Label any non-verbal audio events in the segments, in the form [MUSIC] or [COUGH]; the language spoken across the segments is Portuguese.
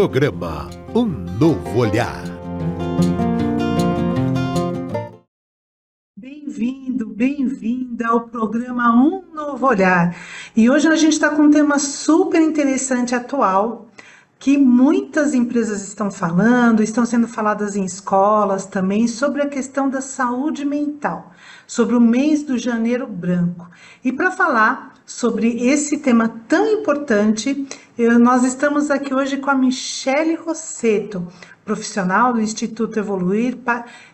Programa Um Novo Olhar. Bem-vindo, bem-vinda ao programa Um Novo Olhar. E hoje a gente está com um tema super interessante atual que muitas empresas estão falando, estão sendo faladas em escolas também sobre a questão da saúde mental, sobre o mês do janeiro branco. E para falar sobre esse tema tão importante, eu, nós estamos aqui hoje com a Michele Rosseto, profissional do Instituto Evoluir.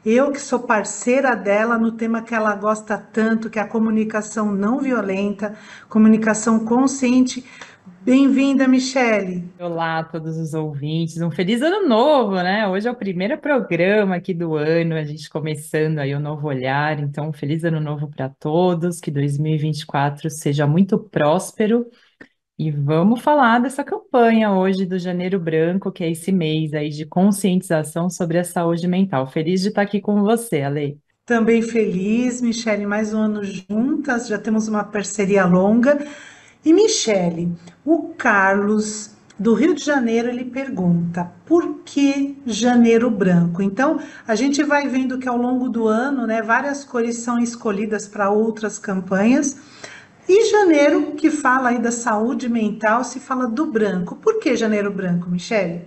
Eu que sou parceira dela no tema que ela gosta tanto, que é a comunicação não violenta, comunicação consciente. Bem-vinda, Michele. Olá a todos os ouvintes. Um feliz ano novo, né? Hoje é o primeiro programa aqui do ano, a gente começando aí o novo olhar. Então, um feliz ano novo para todos, que 2024 seja muito próspero e vamos falar dessa campanha hoje do Janeiro Branco, que é esse mês aí de conscientização sobre a saúde mental. Feliz de estar aqui com você, Ale. Também feliz, Michele, mais um ano juntas, já temos uma parceria longa. E Michele, o Carlos do Rio de Janeiro, ele pergunta: por que janeiro branco? Então, a gente vai vendo que ao longo do ano, né, várias cores são escolhidas para outras campanhas. E janeiro que fala aí da saúde mental se fala do branco. Por que janeiro branco, Michele?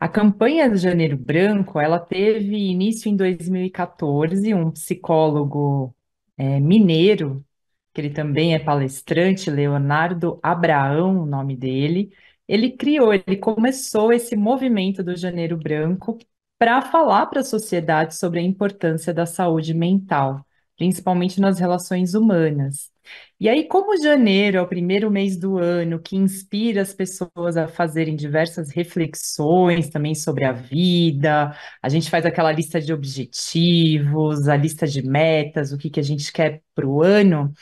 A campanha do Janeiro Branco, ela teve início em 2014, um psicólogo é, mineiro, que ele também é palestrante, Leonardo Abraão, o nome dele, ele criou, ele começou esse movimento do Janeiro Branco para falar para a sociedade sobre a importância da saúde mental, principalmente nas relações humanas. E aí, como janeiro é o primeiro mês do ano que inspira as pessoas a fazerem diversas reflexões também sobre a vida, a gente faz aquela lista de objetivos, a lista de metas, o que, que a gente quer para o ano.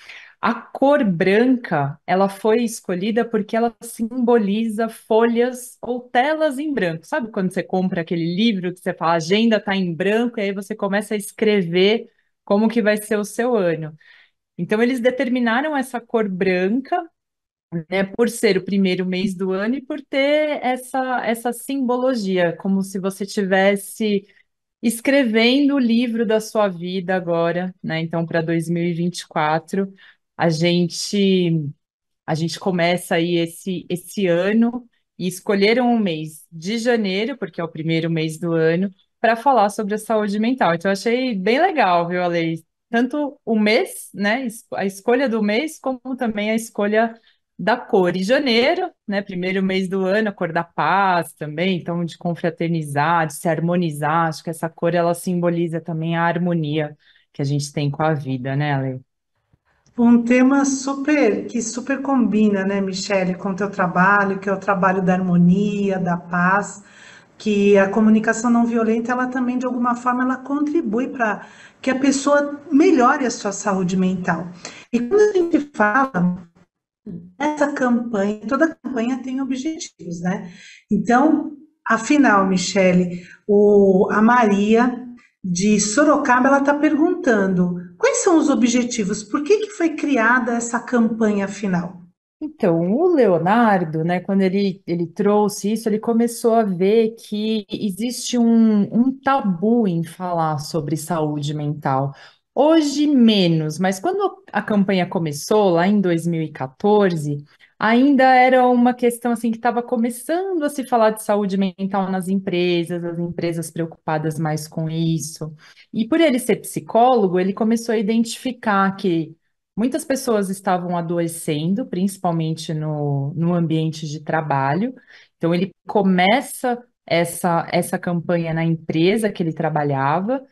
A cor branca, ela foi escolhida porque ela simboliza folhas ou telas em branco. Sabe quando você compra aquele livro que você fala, a agenda está em branco, e aí você começa a escrever como que vai ser o seu ano. Então, eles determinaram essa cor branca, né, por ser o primeiro mês do ano e por ter essa, essa simbologia, como se você tivesse escrevendo o livro da sua vida agora, né? Então, para 2024, a gente a gente começa aí esse, esse ano e escolheram o mês de janeiro, porque é o primeiro mês do ano, para falar sobre a saúde mental. Então, achei bem legal, viu, Ale? tanto o mês, né, a escolha do mês, como também a escolha da cor. E janeiro, né, primeiro mês do ano, a cor da paz também, então de confraternizar, de se harmonizar, acho que essa cor ela simboliza também a harmonia que a gente tem com a vida, né, Ale? Um tema super que super combina, né, Michele, com o teu trabalho, que é o trabalho da harmonia, da paz que a comunicação não violenta, ela também, de alguma forma, ela contribui para que a pessoa melhore a sua saúde mental. E quando a gente fala essa campanha, toda campanha tem objetivos, né? Então, afinal, Michele, o, a Maria de Sorocaba, ela está perguntando, quais são os objetivos? Por que, que foi criada essa campanha final? Então, o Leonardo, né, quando ele, ele trouxe isso, ele começou a ver que existe um, um tabu em falar sobre saúde mental. Hoje, menos, mas quando a campanha começou, lá em 2014, ainda era uma questão assim que estava começando a se falar de saúde mental nas empresas, as empresas preocupadas mais com isso. E por ele ser psicólogo, ele começou a identificar que Muitas pessoas estavam adoecendo, principalmente no, no ambiente de trabalho. Então, ele começa essa, essa campanha na empresa que ele trabalhava.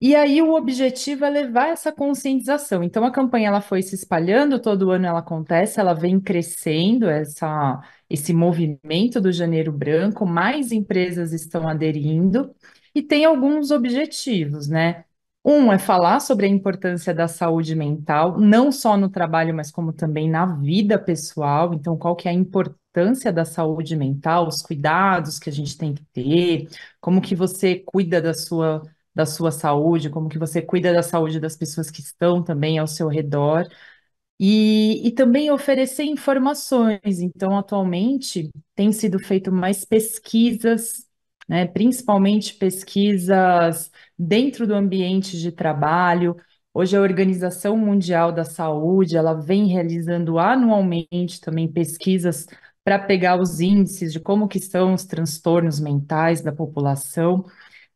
E aí o objetivo é levar essa conscientização. Então a campanha ela foi se espalhando, todo ano ela acontece, ela vem crescendo essa esse movimento do Janeiro Branco, mais empresas estão aderindo e tem alguns objetivos, né? Um é falar sobre a importância da saúde mental, não só no trabalho, mas como também na vida pessoal. Então, qual que é a importância da saúde mental, os cuidados que a gente tem que ter, como que você cuida da sua da sua saúde, como que você cuida da saúde das pessoas que estão também ao seu redor. E, e, também oferecer informações. Então, atualmente, tem sido feito mais pesquisas né? principalmente pesquisas dentro do ambiente de trabalho. Hoje a Organização Mundial da Saúde, ela vem realizando anualmente também pesquisas para pegar os índices de como que são os transtornos mentais da população.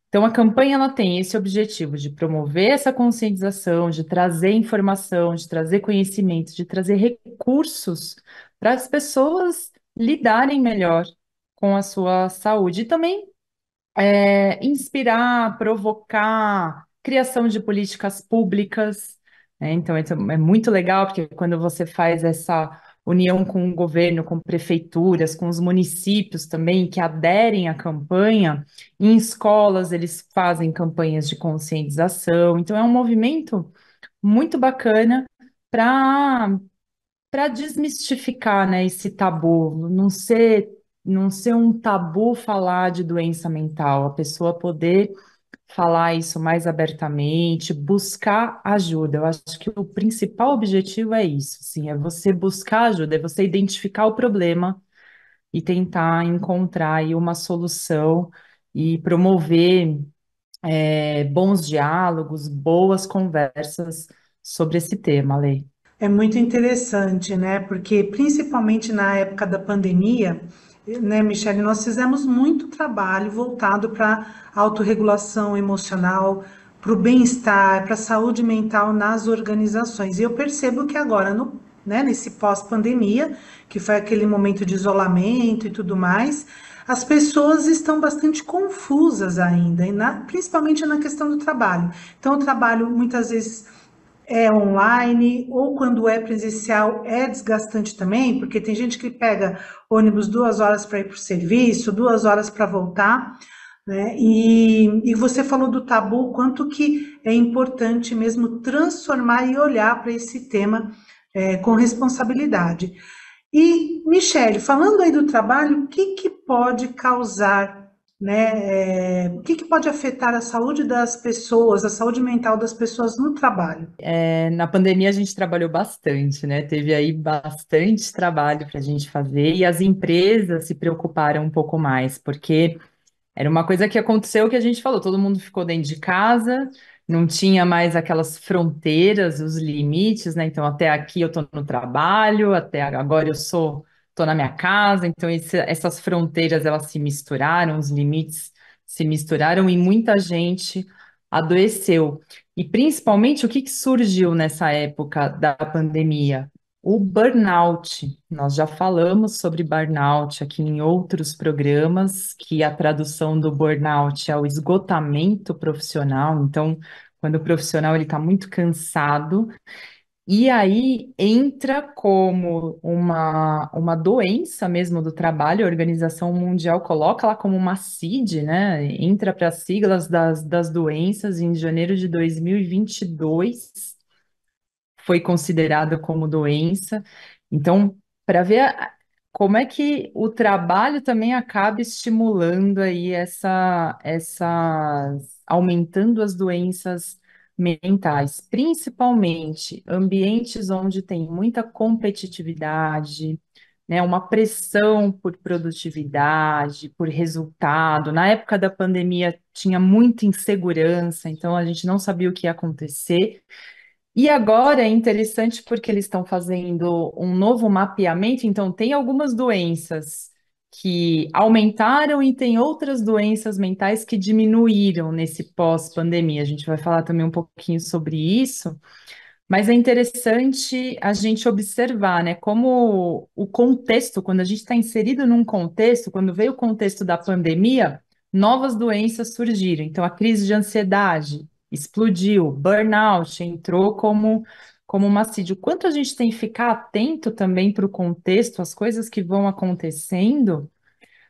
Então a campanha ela tem esse objetivo de promover essa conscientização, de trazer informação, de trazer conhecimento, de trazer recursos para as pessoas lidarem melhor com a sua saúde e também é, inspirar, provocar, criação de políticas públicas. Né? Então, é muito legal, porque quando você faz essa união com o governo, com prefeituras, com os municípios também que aderem à campanha, em escolas eles fazem campanhas de conscientização. Então, é um movimento muito bacana para para desmistificar, né, esse tabu, não ser não ser um tabu falar de doença mental, a pessoa poder falar isso mais abertamente, buscar ajuda. Eu acho que o principal objetivo é isso, sim é você buscar ajuda, é você identificar o problema e tentar encontrar aí uma solução e promover é, bons diálogos, boas conversas sobre esse tema, Lei. É muito interessante, né? Porque principalmente na época da pandemia, né, Michelle, nós fizemos muito trabalho voltado para autorregulação emocional, para o bem-estar, para a saúde mental nas organizações. E eu percebo que agora, no, né, nesse pós-pandemia, que foi aquele momento de isolamento e tudo mais, as pessoas estão bastante confusas ainda, na, principalmente na questão do trabalho. Então, o trabalho muitas vezes é online ou quando é presencial é desgastante também, porque tem gente que pega ônibus duas horas para ir para o serviço, duas horas para voltar. Né? E, e você falou do tabu, quanto que é importante mesmo transformar e olhar para esse tema é, com responsabilidade. E, Michele, falando aí do trabalho, o que, que pode causar né? É, o que, que, pode afetar a saúde das pessoas, a saúde mental das pessoas no trabalho? É, na pandemia a gente trabalhou bastante, né? Teve aí bastante trabalho para a gente fazer e as empresas se preocuparam um pouco mais, porque era uma coisa que aconteceu que a gente falou, todo mundo ficou dentro de casa, não tinha mais aquelas fronteiras, os limites, né? Então até aqui eu estou no trabalho, até agora eu sou estou na minha casa, então esse, essas fronteiras elas se misturaram, os limites se misturaram e muita gente adoeceu. E principalmente o que, que surgiu nessa época da pandemia? O burnout. Nós já falamos sobre burnout aqui em outros programas, que a tradução do burnout é o esgotamento profissional. Então, quando o profissional ele está muito cansado e aí entra como uma, uma doença mesmo do trabalho, a Organização Mundial coloca ela como uma CID, né? Entra para as siglas das, das doenças em janeiro de 2022, foi considerada como doença. Então, para ver como é que o trabalho também acaba estimulando aí essa, essas, aumentando as doenças mentais, principalmente ambientes onde tem muita competitividade, né, uma pressão por produtividade, por resultado. Na época da pandemia tinha muita insegurança, então a gente não sabia o que ia acontecer. E agora é interessante porque eles estão fazendo um novo mapeamento, então tem algumas doenças que aumentaram e tem outras doenças mentais que diminuíram nesse pós-pandemia. A gente vai falar também um pouquinho sobre isso, mas é interessante a gente observar, né, como o contexto, quando a gente está inserido num contexto, quando veio o contexto da pandemia, novas doenças surgiram. Então, a crise de ansiedade explodiu, burnout entrou como como o quanto a gente tem que ficar atento também para o contexto, as coisas que vão acontecendo,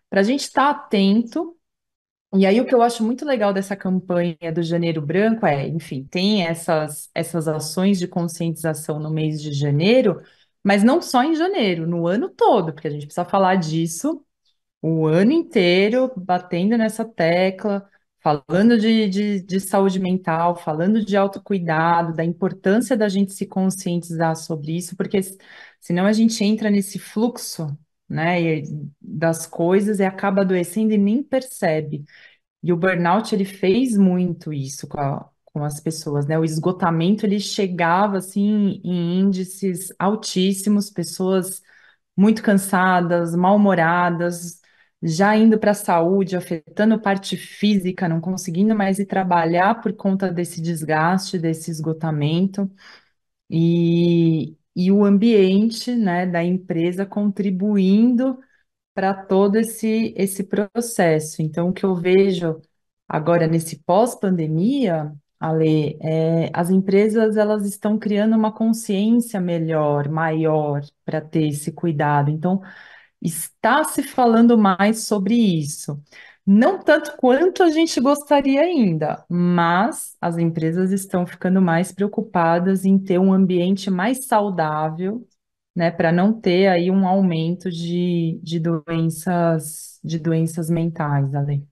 para a gente estar tá atento. E aí o que eu acho muito legal dessa campanha do Janeiro Branco é, enfim, tem essas, essas ações de conscientização no mês de janeiro, mas não só em janeiro, no ano todo, porque a gente precisa falar disso o ano inteiro, batendo nessa tecla falando de, de, de, saúde mental, falando de autocuidado, da importância da gente se conscientizar sobre isso, porque senão a gente entra nesse fluxo, né, das coisas e acaba adoecendo e nem percebe. E o burnout, ele fez muito isso com, a, com as pessoas, né, o esgotamento, ele chegava, assim, em índices altíssimos, pessoas muito cansadas, mal-humoradas, já indo para a saúde, afetando parte física, não conseguindo mais ir trabalhar por conta desse desgaste, desse esgotamento. E, e o ambiente, né, da empresa contribuindo para todo esse, esse processo. Então, o que eu vejo agora nesse pós-pandemia, Ale, é, as empresas elas estão criando uma consciência melhor, maior para ter esse cuidado. Então, Está se falando mais sobre isso. Não tanto quanto a gente gostaria ainda, mas as empresas estão ficando mais preocupadas em ter um ambiente mais saudável, né, para não ter aí um aumento de, de doenças de doenças mentais, Ale.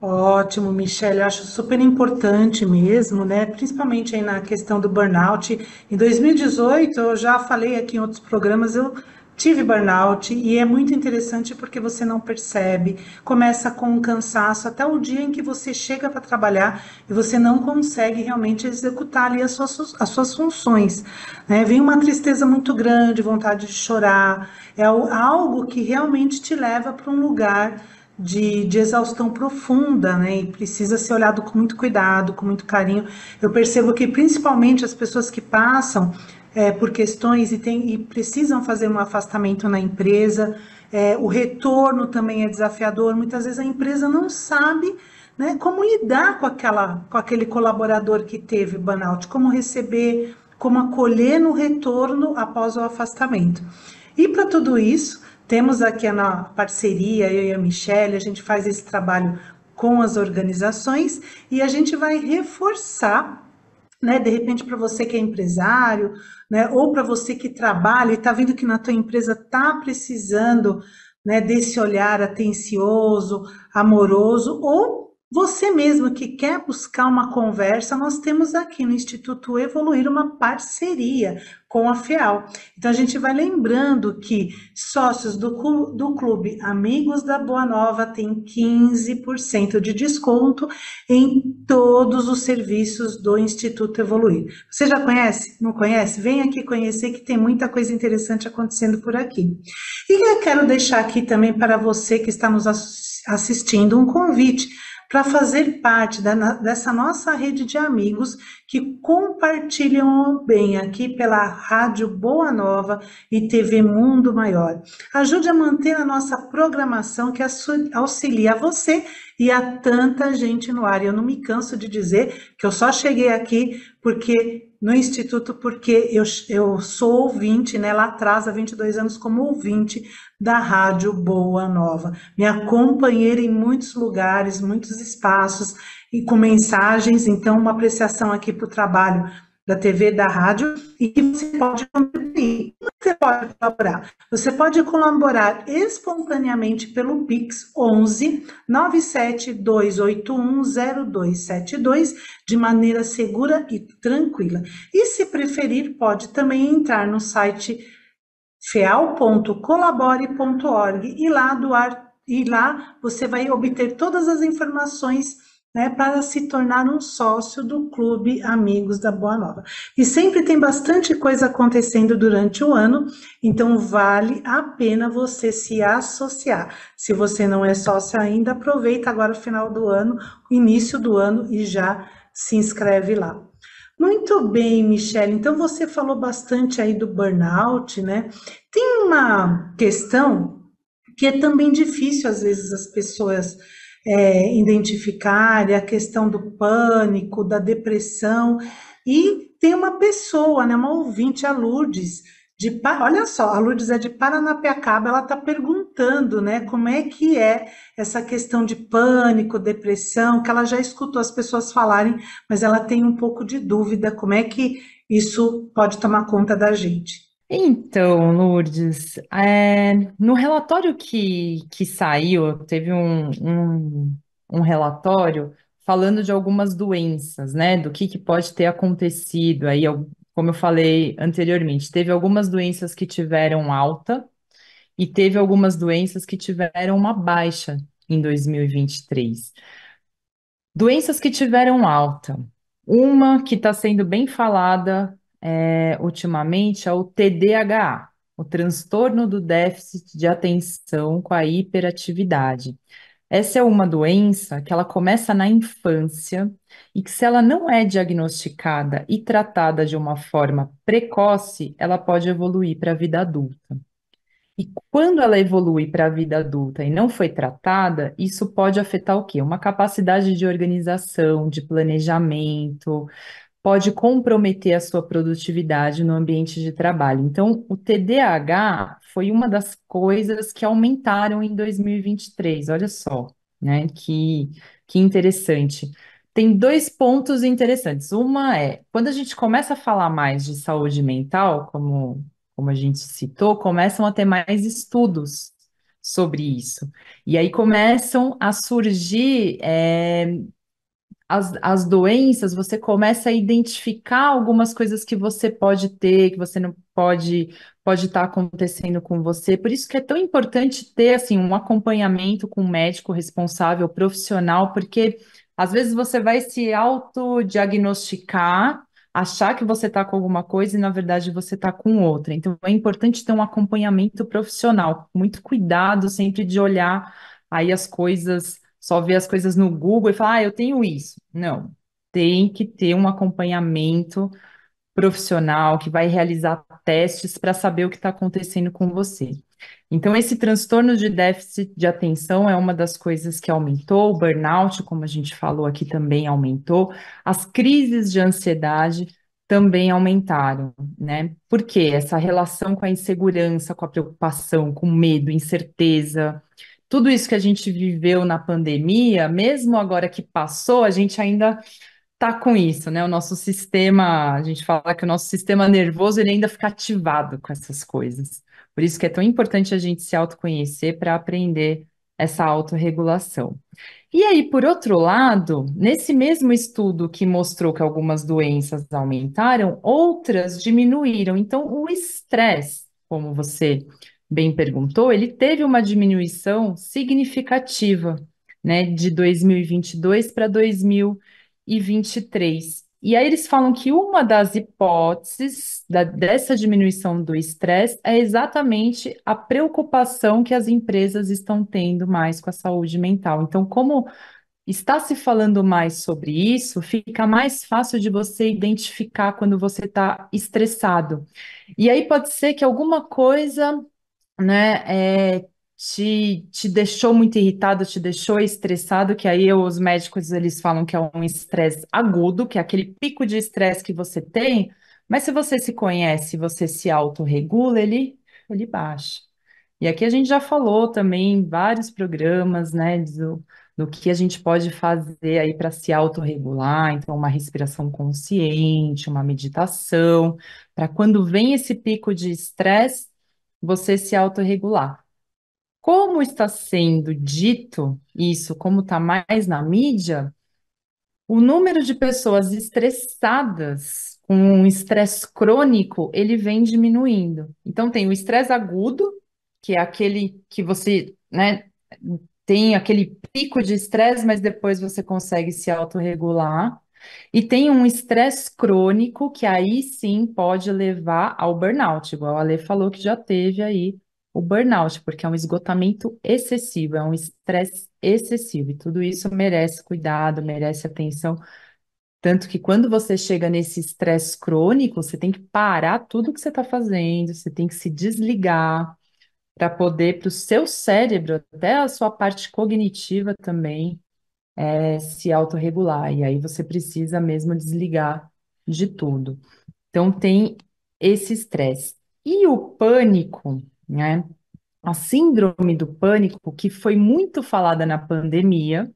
Ótimo, Michelle. Eu acho super importante mesmo, né? Principalmente aí na questão do burnout. Em 2018, eu já falei aqui em outros programas, eu tive burnout e é muito interessante porque você não percebe, começa com um cansaço até o dia em que você chega para trabalhar e você não consegue realmente executar ali as suas, as suas funções. Né? Vem uma tristeza muito grande, vontade de chorar, é algo que realmente te leva para um lugar de, de, exaustão profunda, né? E precisa ser olhado com muito cuidado, com muito carinho. Eu percebo que principalmente as pessoas que passam é, por questões e, tem, e precisam fazer um afastamento na empresa. É, o retorno também é desafiador. Muitas vezes a empresa não sabe né, como lidar com, aquela, com aquele colaborador que teve burnout, como receber, como acolher no retorno após o afastamento. E para tudo isso, temos aqui a parceria, eu e a Michelle, a gente faz esse trabalho com as organizações e a gente vai reforçar né, de repente para você que é empresário, né, ou para você que trabalha e está vendo que na tua empresa está precisando né, desse olhar atencioso, amoroso, ou você mesmo que quer buscar uma conversa, nós temos aqui no Instituto Evoluir uma parceria com a FEAL. Então, a gente vai lembrando que sócios do, do clube Amigos da Boa Nova têm 15% de desconto em todos os serviços do Instituto Evoluir. Você já conhece? Não conhece? Vem aqui conhecer que tem muita coisa interessante acontecendo por aqui. E eu quero deixar aqui também para você que está nos assistindo um convite para fazer parte da, dessa nossa rede de amigos que compartilham o bem aqui pela Rádio Boa Nova e TV Mundo Maior. Ajude a manter a nossa programação que auxilia você e a tanta gente no ar. Eu não me canso de dizer que eu só cheguei aqui porque no Instituto porque eu, eu sou ouvinte, né, lá atrás, há 22 anos, como ouvinte da Rádio Boa Nova. Minha companheira em muitos lugares, muitos espaços e com mensagens, então uma apreciação aqui para o trabalho da TV, da rádio, e que você pode contribuir. Como é você pode colaborar? Você pode colaborar espontaneamente pelo Pix 11 972810272 de maneira segura e tranquila. E se preferir, pode também entrar no site feal.colabore.org e lá doar e lá você vai obter todas as informações né, para se tornar um sócio do Clube Amigos da Boa Nova. E sempre tem bastante coisa acontecendo durante o ano, então vale a pena você se associar. Se você não é sócio ainda, aproveita agora o final do ano, início do ano e já se inscreve lá. Muito bem, Michelle. Então você falou bastante aí do burnout, né? Tem uma questão que é também difícil às vezes as pessoas é, identificar, a questão do pânico, da depressão. E tem uma pessoa, né, uma ouvinte, a Lourdes, de, olha só, a Lourdes é de Paranapiacaba, ela está perguntando, né, como é que é essa questão de pânico, depressão, que ela já escutou as pessoas falarem, mas ela tem um pouco de dúvida, como é que isso pode tomar conta da gente. Então, Lourdes, é, no relatório que, que saiu, teve um, um, um, relatório falando de algumas doenças, né? Do que, que pode ter acontecido aí, como eu falei anteriormente, teve algumas doenças que tiveram alta e teve algumas doenças que tiveram uma baixa em 2023. Doenças que tiveram alta. Uma que está sendo bem falada é, ultimamente é o TDAH, o transtorno do déficit de atenção com a hiperatividade. Essa é uma doença que ela começa na infância e que, se ela não é diagnosticada e tratada de uma forma precoce, ela pode evoluir para a vida adulta. E quando ela evolui para a vida adulta e não foi tratada, isso pode afetar o quê? Uma capacidade de organização, de planejamento, pode comprometer a sua produtividade no ambiente de trabalho. Então, o TDAH foi uma das coisas que aumentaram em 2023, olha só, né? Que, que interessante. Tem dois pontos interessantes. Uma é, quando a gente começa a falar mais de saúde mental, como, como a gente citou, começam a ter mais estudos sobre isso. E aí começam a surgir é, as, as doenças, você começa a identificar algumas coisas que você pode ter, que você não pode pode estar tá acontecendo com você. Por isso que é tão importante ter assim um acompanhamento com um médico responsável, profissional, porque às vezes você vai se autodiagnosticar, achar que você está com alguma coisa e na verdade você está com outra. Então é importante ter um acompanhamento profissional, muito cuidado sempre de olhar aí as coisas só ver as coisas no Google e falar, ah, eu tenho isso. Não, tem que ter um acompanhamento profissional que vai realizar testes para saber o que está acontecendo com você. Então, esse transtorno de déficit de atenção é uma das coisas que aumentou, o burnout, como a gente falou aqui, também aumentou, as crises de ansiedade também aumentaram, né? Por Essa relação com a insegurança, com a preocupação, com medo, incerteza, tudo isso que a gente viveu na pandemia, mesmo agora que passou, a gente ainda tá com isso, né? O nosso sistema, a gente fala que o nosso sistema nervoso ele ainda fica ativado com essas coisas. Por isso que é tão importante a gente se autoconhecer para aprender essa autorregulação. E aí, por outro lado, nesse mesmo estudo que mostrou que algumas doenças aumentaram, outras diminuíram. Então, o estresse, como você bem perguntou, ele teve uma diminuição significativa, né, de 2022 para 2023. E aí eles falam que uma das hipóteses da, dessa diminuição do estresse é exatamente a preocupação que as empresas estão tendo mais com a saúde mental. Então, como está se falando mais sobre isso, fica mais fácil de você identificar quando você está estressado. E aí pode ser que alguma coisa né, é, te, te deixou muito irritado, te deixou estressado, que aí os médicos eles falam que é um estresse agudo, que é aquele pico de estresse que você tem, mas se você se conhece, você se autorregula, ele, ele baixa. E aqui a gente já falou também em vários programas, né, do, do que a gente pode fazer aí para se autorregular, então uma respiração consciente, uma meditação, para quando vem esse pico de estresse, você se autorregular. Como está sendo dito isso, como está mais na mídia, o número de pessoas estressadas com um estresse crônico, ele vem diminuindo. Então tem o estresse agudo, que é aquele que você, né, tem aquele pico de estresse, mas depois você consegue se autorregular. E tem um estresse crônico que aí sim pode levar ao burnout, igual a Ale falou que já teve aí o burnout, porque é um esgotamento excessivo, é um estresse excessivo, e tudo isso merece cuidado, merece atenção. Tanto que quando você chega nesse estresse crônico, você tem que parar tudo que você está fazendo, você tem que se desligar para poder, para o seu cérebro, até a sua parte cognitiva também, é, se autorregular, e aí você precisa mesmo desligar de tudo. Então, tem esse estresse. E o pânico, né? A síndrome do pânico, que foi muito falada na pandemia,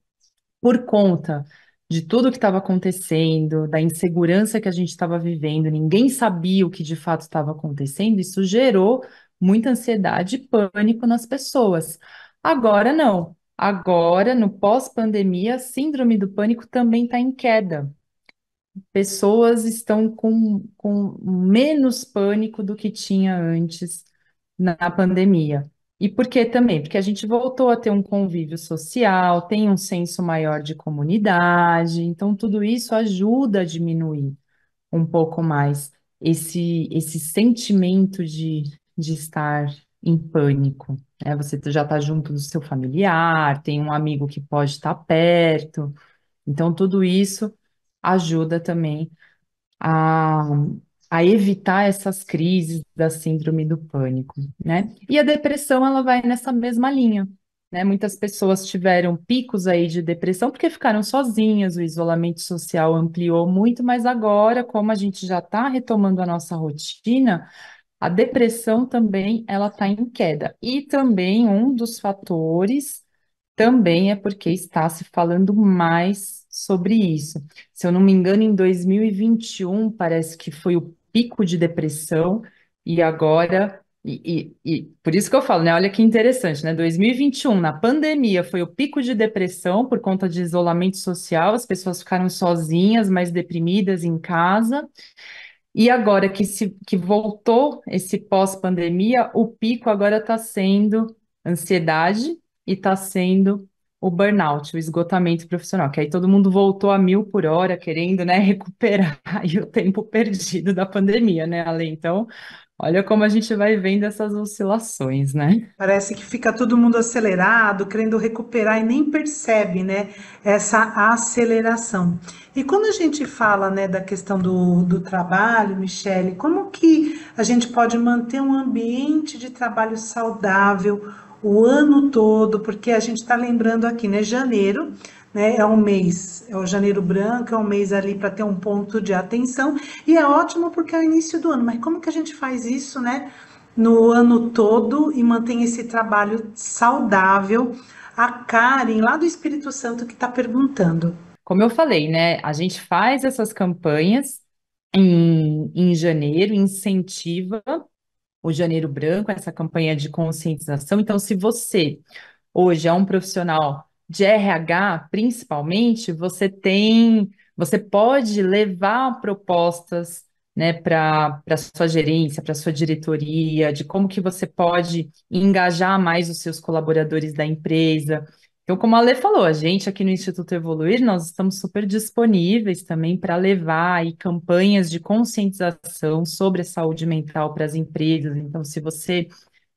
por conta de tudo que estava acontecendo, da insegurança que a gente estava vivendo, ninguém sabia o que de fato estava acontecendo, isso gerou muita ansiedade e pânico nas pessoas. Agora não. Agora, no pós-pandemia, a síndrome do pânico também está em queda. Pessoas estão com, com menos pânico do que tinha antes na pandemia. E por que também? Porque a gente voltou a ter um convívio social, tem um senso maior de comunidade, então tudo isso ajuda a diminuir um pouco mais esse, esse sentimento de, de estar em pânico. É, você já está junto do seu familiar, tem um amigo que pode estar tá perto. Então, tudo isso ajuda também a, a evitar essas crises da síndrome do pânico, né? E a depressão, ela vai nessa mesma linha, né? Muitas pessoas tiveram picos aí de depressão porque ficaram sozinhas, o isolamento social ampliou muito, mas agora, como a gente já está retomando a nossa rotina, a depressão também ela está em queda. E também um dos fatores também é porque está se falando mais sobre isso. Se eu não me engano, em 2021 parece que foi o pico de depressão e agora e, e, e, por isso que eu falo, né? Olha que interessante, né? 2021, na pandemia, foi o pico de depressão por conta de isolamento social, as pessoas ficaram sozinhas, mais deprimidas em casa. E agora que, se, que voltou esse pós-pandemia, o pico agora está sendo ansiedade e está sendo o burnout, o esgotamento profissional, que aí todo mundo voltou a mil por hora, querendo né, [LAUGHS] recuperar [LAUGHS] o tempo perdido da pandemia, né, Ale? Então, Olha como a gente vai vendo essas oscilações, né? Parece que fica todo mundo acelerado, querendo recuperar e nem percebe, né, essa aceleração. E quando a gente fala, né, da questão do, do trabalho, Michele, como que a gente pode manter um ambiente de trabalho saudável o ano todo? Porque a gente está lembrando aqui, né, janeiro, né? É um mês, é o janeiro branco, é um mês ali para ter um ponto de atenção, e é ótimo porque é o início do ano, mas como que a gente faz isso, né? No ano todo e mantém esse trabalho saudável. A Karen, lá do Espírito Santo, que está perguntando. Como eu falei, né? A gente faz essas campanhas em, em janeiro, incentiva o Janeiro Branco, essa campanha de conscientização. Então, se você hoje é um profissional de RH, principalmente, você tem, você pode levar propostas né, para sua gerência, para sua diretoria, de como que você pode engajar mais os seus colaboradores da empresa. Então, como a Lê falou, a gente aqui no Instituto Evoluir, nós estamos super disponíveis também para levar aí campanhas de conscientização sobre a saúde mental para as empresas. Então, se você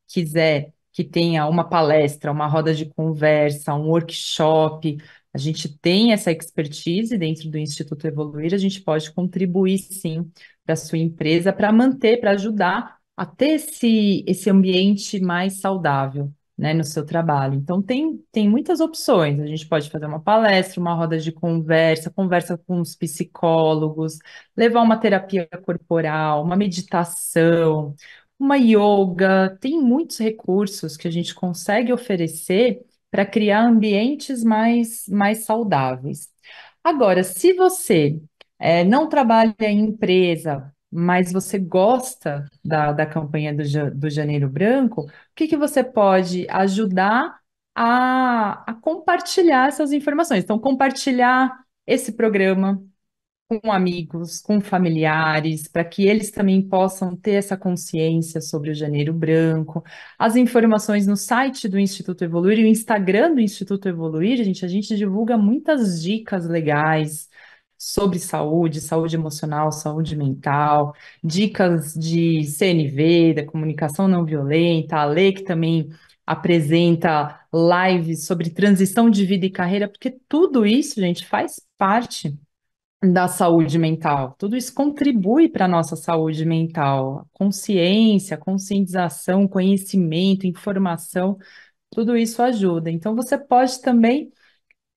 quiser que tenha uma palestra, uma roda de conversa, um workshop, a gente tem essa expertise dentro do Instituto Evoluir, a gente pode contribuir sim para a sua empresa, para manter, para ajudar a ter esse, esse ambiente mais saudável né, no seu trabalho. Então, tem, tem muitas opções. A gente pode fazer uma palestra, uma roda de conversa, conversa com os psicólogos, levar uma terapia corporal, uma meditação, uma yoga, tem muitos recursos que a gente consegue oferecer para criar ambientes mais, mais saudáveis. Agora, se você é, não trabalha em empresa, mas você gosta da, da campanha do, do Janeiro Branco, o que, que você pode ajudar a, a compartilhar essas informações? Então, compartilhar esse programa, com amigos, com familiares, para que eles também possam ter essa consciência sobre o janeiro branco. As informações no site do Instituto Evoluir e o Instagram do Instituto Evoluir, gente, a gente divulga muitas dicas legais sobre saúde, saúde emocional, saúde mental, dicas de CNV, da comunicação não violenta, a lei que também apresenta lives sobre transição de vida e carreira, porque tudo isso, gente, faz parte da saúde mental. Tudo isso contribui para a nossa saúde mental. Consciência, conscientização, conhecimento, informação, tudo isso ajuda. Então, você pode também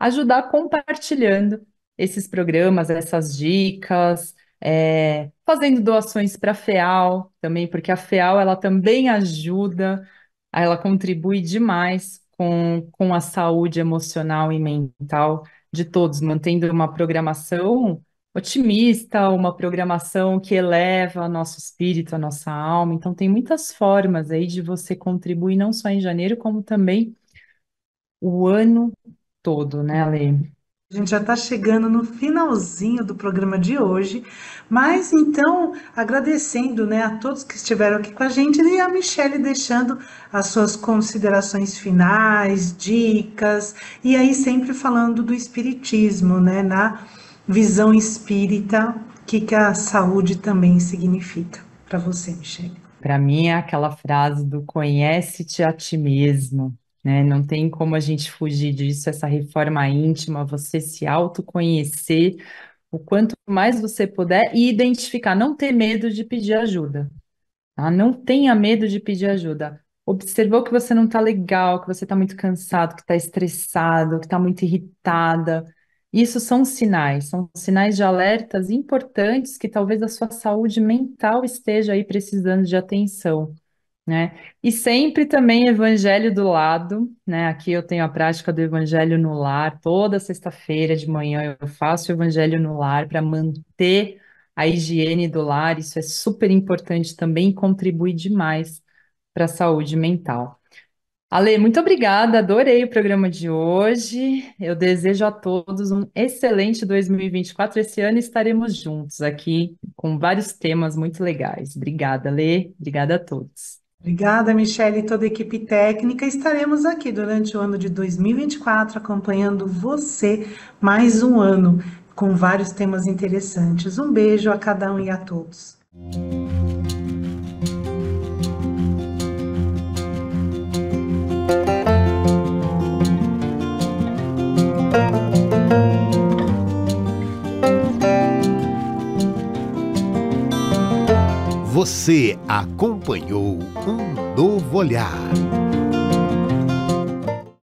ajudar compartilhando esses programas, essas dicas, é, fazendo doações para a FEAL também, porque a FEAL ela também ajuda, ela contribui demais com, com a saúde emocional e mental de todos, mantendo uma programação otimista, uma programação que eleva nosso espírito, a nossa alma. Então, tem muitas formas aí de você contribuir, não só em janeiro, como também o ano todo, né, Ale? A gente já está chegando no finalzinho do programa de hoje, mas então agradecendo né, a todos que estiveram aqui com a gente e a Michelle deixando as suas considerações finais, dicas, e aí sempre falando do espiritismo, né, na visão espírita, o que, que a saúde também significa para você, Michelle. Para mim é aquela frase do conhece-te a ti mesmo, né? Não tem como a gente fugir disso, essa reforma íntima, você se autoconhecer o quanto mais você puder e identificar, não ter medo de pedir ajuda. Tá? Não tenha medo de pedir ajuda. Observou que você não está legal, que você está muito cansado, que está estressado, que está muito irritada. Isso são sinais, são sinais de alertas importantes que talvez a sua saúde mental esteja aí precisando de atenção né? E sempre também evangelho do lado, né? Aqui eu tenho a prática do evangelho no lar, toda sexta-feira de manhã eu faço o evangelho no lar para manter a higiene do lar, isso é super importante também, contribui demais para a saúde mental. Ale, muito obrigada, adorei o programa de hoje. Eu desejo a todos um excelente 2024. Esse ano estaremos juntos aqui com vários temas muito legais. Obrigada, Ale. Obrigada a todos. Obrigada, Michelle e toda a equipe técnica. Estaremos aqui durante o ano de 2024 acompanhando você mais um ano com vários temas interessantes. Um beijo a cada um e a todos. Você acompanhou um novo olhar.